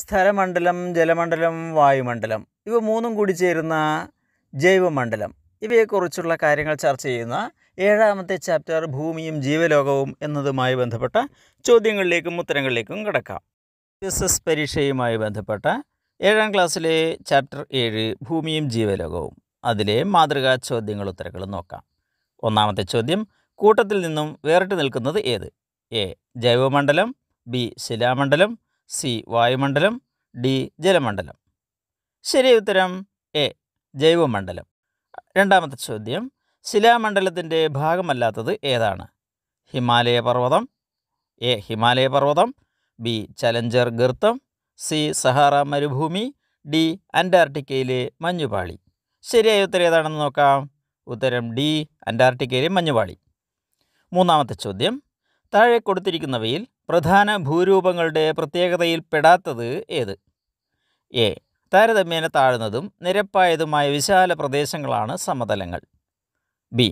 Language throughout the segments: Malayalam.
സ്ഥലമണ്ഡലം ജലമണ്ഡലം വായുമണ്ഡലം ഇവ മൂന്നും കൂടി ചേരുന്ന ജൈവമണ്ഡലം ഇവയെക്കുറിച്ചുള്ള കാര്യങ്ങൾ ചർച്ച ചെയ്യുന്ന ഏഴാമത്തെ ചാപ്റ്റർ ഭൂമിയും ജീവലോകവും എന്നതുമായി ബന്ധപ്പെട്ട ചോദ്യങ്ങളിലേക്കും ഉത്തരങ്ങളിലേക്കും കിടക്കാം എസ് എസ് പരീക്ഷയുമായി ബന്ധപ്പെട്ട ഏഴാം ക്ലാസ്സിലെ ചാപ്റ്റർ ഏഴ് ഭൂമിയും ജീവലോകവും അതിലെ മാതൃകാ ചോദ്യങ്ങൾ ഉത്തരങ്ങളും നോക്കാം ഒന്നാമത്തെ ചോദ്യം കൂട്ടത്തിൽ നിന്നും വേറിട്ട് നിൽക്കുന്നത് ഏത് എ ജൈവമണ്ഡലം ബി ശിലാമണ്ഡലം സി വായുമണ്ഡലം ഡി ജലമണ്ഡലം ശരി ഉത്തരം എ ജൈവമണ്ഡലം രണ്ടാമത്തെ ചോദ്യം ശിലാമണ്ഡലത്തിൻ്റെ ഭാഗമല്ലാത്തത് ഏതാണ് ഹിമാലയ പർവ്വതം എ ഹിമാലയ പർവ്വതം ബി ചലഞ്ചർ ഗർത്തം സി സഹാറ മരുഭൂമി ഡി അന്റാർട്ടിക്കയിലെ മഞ്ഞുപാളി ശരിയായ ഉത്തരം ഏതാണെന്ന് നോക്കാം ഉത്തരം ഡി അന്റാർട്ടിക്കയിലെ മഞ്ഞുപാളി മൂന്നാമത്തെ ചോദ്യം താഴെ കൊടുത്തിരിക്കുന്നവയിൽ പ്രധാന ഭൂരൂപങ്ങളുടെ പ്രത്യേകതയിൽ പെടാത്തത് ഏത് എ താരതമ്യേന താഴ്ന്നതും നിരപ്പായതുമായ വിശാല പ്രദേശങ്ങളാണ് സമതലങ്ങൾ ബി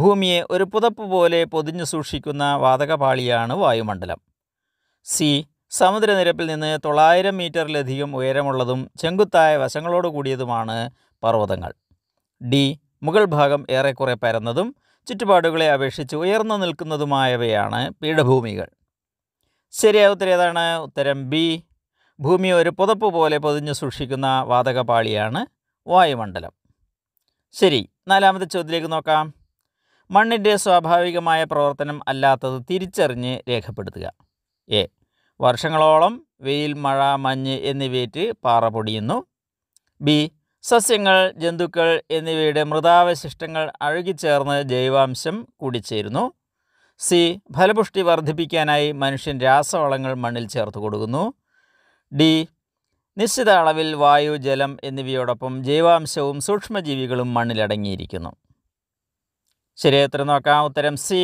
ഭൂമിയെ ഒരു പുതപ്പ് പോലെ പൊതിഞ്ഞു സൂക്ഷിക്കുന്ന വാതകപാളിയാണ് വായുമണ്ഡലം സി സമുദ്രനിരപ്പിൽ നിന്ന് തൊള്ളായിരം മീറ്ററിലധികം ഉയരമുള്ളതും ചെങ്കുത്തായ വശങ്ങളോട് കൂടിയതുമാണ് പർവ്വതങ്ങൾ ഡി മുകൾ ഭാഗം ഏറെക്കുറെ പരന്നതും ചുറ്റുപാടുകളെ അപേക്ഷിച്ച് ഉയർന്നു നിൽക്കുന്നതുമായവയാണ് പീഠഭൂമികൾ ശരിയായ ഉത്തരം ഏതാണ് ഉത്തരം ബി ഭൂമി ഒരു പുതപ്പ് പോലെ പൊതിഞ്ഞു സൂക്ഷിക്കുന്ന വാതകപാളിയാണ് വായുമണ്ഡലം ശരി നാലാമത്തെ ചോദ്യത്തിലേക്ക് നോക്കാം മണ്ണിൻ്റെ സ്വാഭാവികമായ പ്രവർത്തനം അല്ലാത്തത് തിരിച്ചറിഞ്ഞ് രേഖപ്പെടുത്തുക എ വർഷങ്ങളോളം വെയിൽ മഴ മഞ്ഞ് എന്നിവയേറ്റ് പാറ പൊടിയുന്നു ബി സസ്യങ്ങൾ ജന്തുക്കൾ എന്നിവയുടെ മൃതാവശിഷ്ടങ്ങൾ അഴുകിച്ചേർന്ന് ജൈവാംശം കൂടിച്ചേരുന്നു സി ഫലപുഷ്ടി വർദ്ധിപ്പിക്കാനായി മനുഷ്യൻ രാസവളങ്ങൾ മണ്ണിൽ ചേർത്ത് കൊടുക്കുന്നു ഡി നിശ്ചിത അളവിൽ വായു ജലം എന്നിവയോടൊപ്പം ജൈവാംശവും സൂക്ഷ്മജീവികളും മണ്ണിലടങ്ങിയിരിക്കുന്നു ശരിയത്ര നോക്കാം ഉത്തരം സി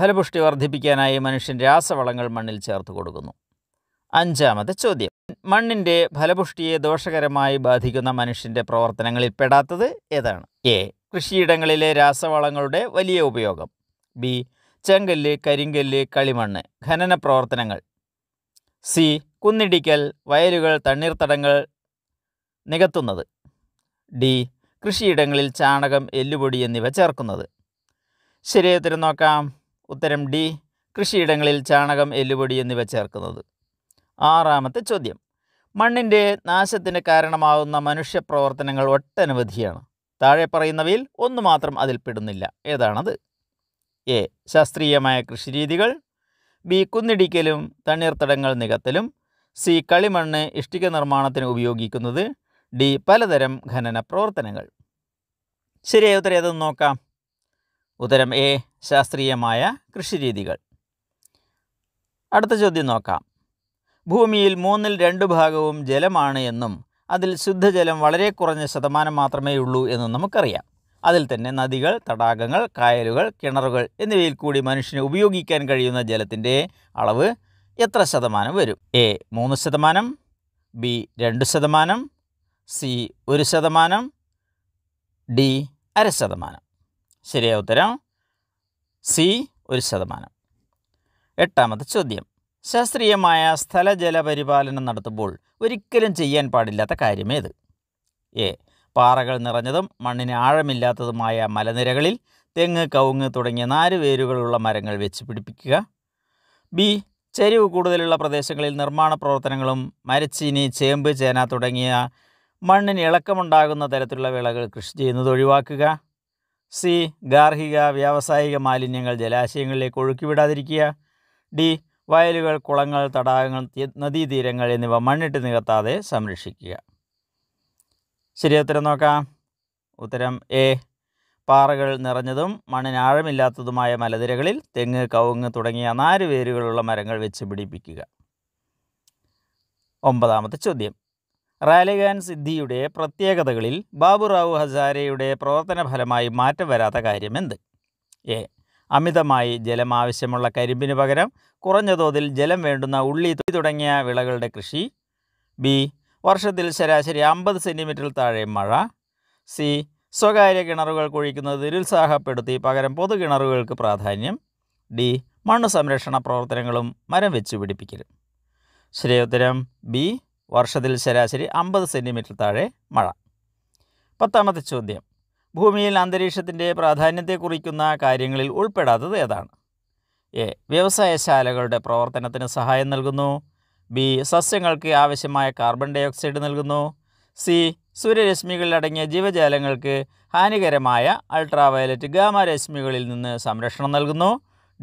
ഫലപുഷ്ടി വർദ്ധിപ്പിക്കാനായി മനുഷ്യൻ രാസവളങ്ങൾ മണ്ണിൽ ചേർത്ത് കൊടുക്കുന്നു അഞ്ചാമത്തെ ചോദ്യം മണ്ണിൻ്റെ ഫലപുഷ്ടിയെ ദോഷകരമായി ബാധിക്കുന്ന മനുഷ്യൻ്റെ പ്രവർത്തനങ്ങളിൽ പെടാത്തത് ഏതാണ് എ കൃഷിയിടങ്ങളിലെ രാസവളങ്ങളുടെ വലിയ ഉപയോഗം ബി ചെങ്കല്ല് കരിങ്കല്ല് കളിമണ്ണ് ഖനന പ്രവർത്തനങ്ങൾ സി കുന്നിടിക്കൽ വയലുകൾ തണ്ണീർത്തടങ്ങൾ നികത്തുന്നത് ഡി കൃഷിയിടങ്ങളിൽ ചാണകം എല്ലുപൊടി എന്നിവ ചേർക്കുന്നത് ഉത്തരം നോക്കാം ഉത്തരം ഡി കൃഷിയിടങ്ങളിൽ ചാണകം എല്ലുപൊടി എന്നിവ ചേർക്കുന്നത് ആറാമത്തെ ചോദ്യം മണ്ണിൻ്റെ നാശത്തിന് കാരണമാകുന്ന മനുഷ്യപ്രവർത്തനങ്ങൾ ഒട്ടനവധിയാണ് താഴെ പറയുന്നവയിൽ ഒന്നു മാത്രം അതിൽ പെടുന്നില്ല ഏതാണത് എ ശാസ്ത്രീയമായ കൃഷിരീതികൾ ബി കുന്നിടിക്കലും തണ്ണീർത്തടങ്ങൾ നികത്തലും സി കളിമണ്ണ് ഇഷ്ടിക നിർമ്മാണത്തിന് ഉപയോഗിക്കുന്നത് ഡി പലതരം ഖനന പ്രവർത്തനങ്ങൾ ശരിയായ ഉത്തരം ഏതെന്ന് നോക്കാം ഉത്തരം എ ശാസ്ത്രീയമായ കൃഷിരീതികൾ അടുത്ത ചോദ്യം നോക്കാം ഭൂമിയിൽ മൂന്നിൽ രണ്ട് ഭാഗവും ജലമാണ് എന്നും അതിൽ ശുദ്ധജലം വളരെ കുറഞ്ഞ ശതമാനം മാത്രമേ ഉള്ളൂ എന്നും നമുക്കറിയാം അതിൽ തന്നെ നദികൾ തടാകങ്ങൾ കായലുകൾ കിണറുകൾ എന്നിവയിൽ കൂടി മനുഷ്യന് ഉപയോഗിക്കാൻ കഴിയുന്ന ജലത്തിൻ്റെ അളവ് എത്ര ശതമാനം വരും എ മൂന്ന് ശതമാനം ബി രണ്ട് ശതമാനം സി ഒരു ശതമാനം ഡി അര ശതമാനം ശരിയായ ഉത്തരം സി ഒരു ശതമാനം എട്ടാമത്തെ ചോദ്യം ശാസ്ത്രീയമായ സ്ഥലജല പരിപാലനം നടത്തുമ്പോൾ ഒരിക്കലും ചെയ്യാൻ പാടില്ലാത്ത കാര്യമേത് എ പാറകൾ നിറഞ്ഞതും മണ്ണിന് ആഴമില്ലാത്തതുമായ മലനിരകളിൽ തെങ്ങ് കവുങ്ങ് തുടങ്ങിയ നാരുവേരുകളുള്ള മരങ്ങൾ വെച്ച് പിടിപ്പിക്കുക ബി ചരിവ് കൂടുതലുള്ള പ്രദേശങ്ങളിൽ നിർമ്മാണ പ്രവർത്തനങ്ങളും മരച്ചീനി ചേമ്പ് ചേന തുടങ്ങിയ മണ്ണിന് ഇളക്കമുണ്ടാകുന്ന തരത്തിലുള്ള വിളകൾ കൃഷി ചെയ്യുന്നത് ഒഴിവാക്കുക സി ഗാർഹിക വ്യാവസായിക മാലിന്യങ്ങൾ ജലാശയങ്ങളിലേക്ക് ഒഴുക്കിവിടാതിരിക്കുക ഡി വയലുകൾ കുളങ്ങൾ തടാകങ്ങൾ നദീതീരങ്ങൾ എന്നിവ മണ്ണിട്ട് നികത്താതെ സംരക്ഷിക്കുക ഉത്തരം നോക്കാം ഉത്തരം എ പാറകൾ നിറഞ്ഞതും മണ്ണിന് ആഴമില്ലാത്തതുമായ മലനിരകളിൽ തെങ്ങ് കവുങ്ങ് തുടങ്ങിയ നാല് വേരുകളുള്ള മരങ്ങൾ വെച്ച് പിടിപ്പിക്കുക ഒമ്പതാമത്തെ ചോദ്യം റാലിഗാൻ സിദ്ധിയുടെ പ്രത്യേകതകളിൽ ബാബുറാവു ഹസാരയുടെ പ്രവർത്തന ഫലമായി മാറ്റം വരാത്ത എന്ത് എ അമിതമായി ജലം ആവശ്യമുള്ള കരിമ്പിന് പകരം കുറഞ്ഞ തോതിൽ ജലം വേണ്ടുന്ന ഉള്ളി തുടങ്ങിയ വിളകളുടെ കൃഷി ബി വർഷത്തിൽ ശരാശരി അമ്പത് സെൻറ്റിമീറ്ററിൽ താഴെ മഴ സി സ്വകാര്യ കിണറുകൾ കുഴിക്കുന്നത് നിരുത്സാഹപ്പെടുത്തി പകരം പൊതു കിണറുകൾക്ക് പ്രാധാന്യം ഡി മണ്ണ് സംരക്ഷണ പ്രവർത്തനങ്ങളും മരം വെച്ചു പിടിപ്പിക്കലും ശ്രേയോത്തരം ബി വർഷത്തിൽ ശരാശരി അമ്പത് സെൻറ്റിമീറ്റർ താഴെ മഴ പത്താമത്തെ ചോദ്യം ഭൂമിയിൽ അന്തരീക്ഷത്തിൻ്റെ പ്രാധാന്യത്തെ കുറിക്കുന്ന കാര്യങ്ങളിൽ ഉൾപ്പെടാത്തത് ഏതാണ് എ വ്യവസായശാലകളുടെ പ്രവർത്തനത്തിന് സഹായം നൽകുന്നു ബി സസ്യങ്ങൾക്ക് ആവശ്യമായ കാർബൺ ഡൈ ഓക്സൈഡ് നൽകുന്നു സി സൂര്യരശ്മികളിലടങ്ങിയ ജീവജാലങ്ങൾക്ക് ഹാനികരമായ അൾട്രാവയലറ്റ് ഗാമ രശ്മികളിൽ നിന്ന് സംരക്ഷണം നൽകുന്നു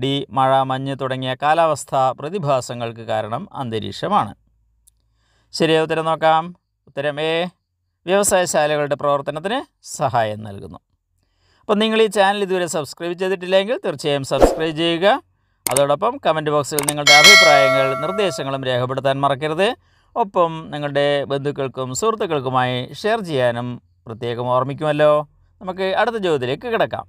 ഡി മഴ മഞ്ഞ് തുടങ്ങിയ കാലാവസ്ഥ പ്രതിഭാസങ്ങൾക്ക് കാരണം അന്തരീക്ഷമാണ് ശരിയായ ഉത്തരം നോക്കാം ഉത്തരം എ വ്യവസായശാലകളുടെ പ്രവർത്തനത്തിന് സഹായം നൽകുന്നു അപ്പോൾ നിങ്ങൾ ഈ ചാനൽ ഇതുവരെ സബ്സ്ക്രൈബ് ചെയ്തിട്ടില്ലെങ്കിൽ തീർച്ചയായും സബ്സ്ക്രൈബ് ചെയ്യുക അതോടൊപ്പം കമൻറ്റ് ബോക്സിൽ നിങ്ങളുടെ അഭിപ്രായങ്ങൾ നിർദ്ദേശങ്ങളും രേഖപ്പെടുത്താൻ മറക്കരുത് ഒപ്പം നിങ്ങളുടെ ബന്ധുക്കൾക്കും സുഹൃത്തുക്കൾക്കുമായി ഷെയർ ചെയ്യാനും പ്രത്യേകം ഓർമ്മിക്കുമല്ലോ നമുക്ക് അടുത്ത ചോദ്യത്തിലേക്ക് കിടക്കാം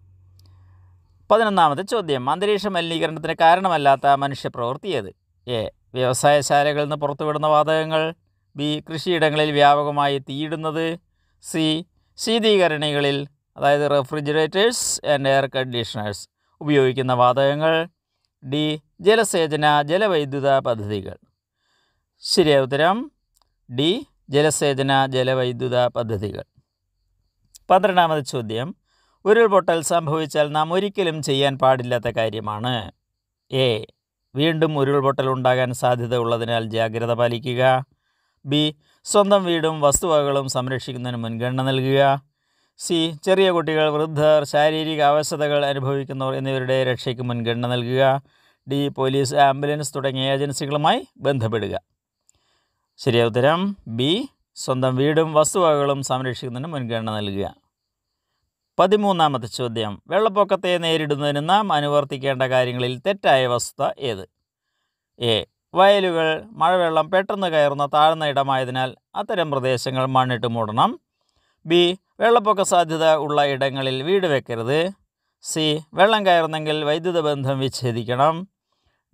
പതിനൊന്നാമത്തെ ചോദ്യം അന്തരീക്ഷ മലിനീകരണത്തിന് കാരണമല്ലാത്ത മനുഷ്യപ്രവൃത്തി ഏത് എ വ്യവസായശാലകളിൽ നിന്ന് പുറത്തുവിടുന്ന വാതകങ്ങൾ ബി കൃഷിയിടങ്ങളിൽ വ്യാപകമായി തീയിടുന്നത് സി ശീതീകരണികളിൽ അതായത് റെഫ്രിജറേറ്റേഴ്സ് ആൻഡ് എയർ കണ്ടീഷണേഴ്സ് ഉപയോഗിക്കുന്ന വാതകങ്ങൾ ഡി ജലസേചന ജലവൈദ്യുത പദ്ധതികൾ ശരിയായ ഉത്തരം ഡി ജലസേചന ജലവൈദ്യുത പദ്ധതികൾ പന്ത്രണ്ടാമത് ചോദ്യം ഉരുൾപൊട്ടൽ സംഭവിച്ചാൽ നാം ഒരിക്കലും ചെയ്യാൻ പാടില്ലാത്ത കാര്യമാണ് എ വീണ്ടും ഉരുൾപൊട്ടൽ ഉണ്ടാകാൻ സാധ്യത ഉള്ളതിനാൽ ജാഗ്രത പാലിക്കുക ബി സ്വന്തം വീടും വസ്തുവകകളും സംരക്ഷിക്കുന്നതിന് മുൻഗണന നൽകുക സി ചെറിയ കുട്ടികൾ വൃദ്ധർ ശാരീരിക അവശതകൾ അനുഭവിക്കുന്നവർ എന്നിവരുടെ രക്ഷയ്ക്ക് മുൻഗണന നൽകുക ഡി പോലീസ് ആംബുലൻസ് തുടങ്ങിയ ഏജൻസികളുമായി ബന്ധപ്പെടുക ശരിയായ ഉത്തരം ബി സ്വന്തം വീടും വസ്തുവകകളും സംരക്ഷിക്കുന്നതിന് മുൻഗണന നൽകുക പതിമൂന്നാമത്തെ ചോദ്യം വെള്ളപ്പൊക്കത്തെ നേരിടുന്നതിന് നാം അനുവർത്തിക്കേണ്ട കാര്യങ്ങളിൽ തെറ്റായ വസ്തുത ഏത് എ വയലുകൾ മഴവെള്ളം പെട്ടെന്ന് കയറുന്ന താഴ്ന്ന ഇടമായതിനാൽ അത്തരം പ്രദേശങ്ങൾ മണ്ണിട്ട് മൂടണം ബി വെള്ളപ്പൊക്ക സാധ്യത ഉള്ള ഇടങ്ങളിൽ വീട് വെക്കരുത് സി വെള്ളം കയറുന്നെങ്കിൽ വൈദ്യുത ബന്ധം വിച്ഛേദിക്കണം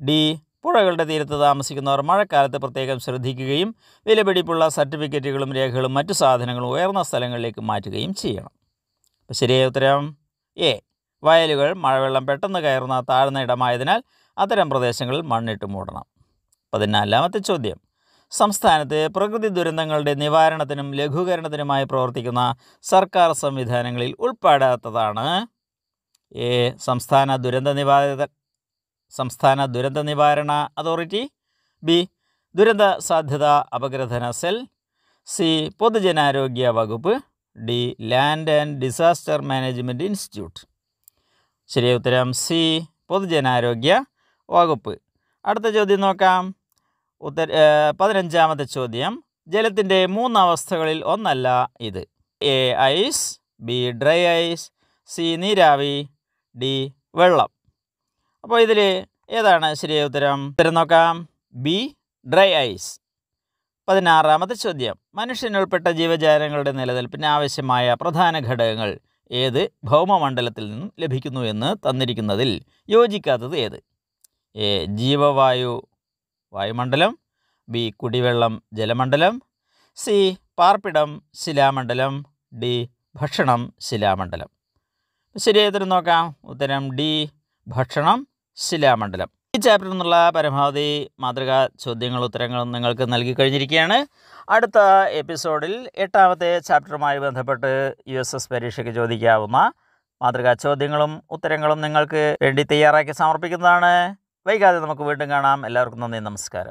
ഡി പുഴകളുടെ തീരത്ത് താമസിക്കുന്നവർ മഴക്കാലത്ത് പ്രത്യേകം ശ്രദ്ധിക്കുകയും വിലപിടിപ്പുള്ള സർട്ടിഫിക്കറ്റുകളും രേഖകളും മറ്റു സാധനങ്ങളും ഉയർന്ന സ്ഥലങ്ങളിലേക്ക് മാറ്റുകയും ചെയ്യണം അപ്പോൾ ശരിയായ ഉത്തരം എ വയലുകൾ മഴവെള്ളം പെട്ടെന്ന് കയറുന്ന താഴ്ന്ന ഇടമായതിനാൽ അത്തരം പ്രദേശങ്ങളിൽ മണ്ണിട്ട് മൂടണം പതിനാലാമത്തെ ചോദ്യം സംസ്ഥാനത്ത് പ്രകൃതി ദുരന്തങ്ങളുടെ നിവാരണത്തിനും ലഘൂകരണത്തിനുമായി പ്രവർത്തിക്കുന്ന സർക്കാർ സംവിധാനങ്ങളിൽ ഉൾപ്പെടാത്തതാണ് എ സംസ്ഥാന ദുരന്ത നിവാര സംസ്ഥാന ദുരന്ത നിവാരണ അതോറിറ്റി ബി ദുരന്ത സാധ്യത അപഗ്രഥന സെൽ സി പൊതുജനാരോഗ്യ വകുപ്പ് D land and disaster management institute ശരിയ ഉത്തരം സി പൊതുജനാരോഗ്യ വകുപ്പ് അടുത്ത ചോദ്യം നോക്കാം ഉത്തര പതിനഞ്ചാമത്തെ ചോദ്യം ജലത്തിൻ്റെ മൂന്നവസ്ഥകളിൽ ഒന്നല്ല ഇത് A ice B dry ice C നീരാവി ഡി വെള്ളം അപ്പോൾ ഇതിൽ ഏതാണ് ശരിയായ ഉത്തരം ഉത്തരം നോക്കാം ബി ഡ്രൈ ഐസ് പതിനാറാമത്തെ ചോദ്യം മനുഷ്യനുൾപ്പെട്ട ജീവജാലങ്ങളുടെ നിലനിൽപ്പിന് ആവശ്യമായ പ്രധാന ഘടകങ്ങൾ ഏത് ഭൗമമണ്ഡലത്തിൽ നിന്നും ലഭിക്കുന്നു എന്ന് തന്നിരിക്കുന്നതിൽ യോജിക്കാത്തത് ഏത് എ ജീവവായു വായുമണ്ഡലം ബി കുടിവെള്ളം ജലമണ്ഡലം സി പാർപ്പിടം ശിലാമണ്ഡലം ഡി ഭക്ഷണം ശിലാമണ്ഡലം ശരിയായതിന് നോക്കാം ഉത്തരം ഡി ഭക്ഷണം ശിലാമണ്ഡലം ഈ ചാപ്റ്ററിൽ നിന്നുള്ള പരമാവധി മാതൃകാ ചോദ്യങ്ങൾ ഉത്തരങ്ങളും നിങ്ങൾക്ക് നൽകി കഴിഞ്ഞിരിക്കുകയാണ് അടുത്ത എപ്പിസോഡിൽ എട്ടാമത്തെ ചാപ്റ്ററുമായി ബന്ധപ്പെട്ട് യു എസ് എസ് പരീക്ഷയ്ക്ക് ചോദിക്കാവുന്ന മാതൃകാ ചോദ്യങ്ങളും ഉത്തരങ്ങളും നിങ്ങൾക്ക് വേണ്ടി തയ്യാറാക്കി സമർപ്പിക്കുന്നതാണ് വൈകാതെ നമുക്ക് വീണ്ടും കാണാം എല്ലാവർക്കും നന്ദി നമസ്കാരം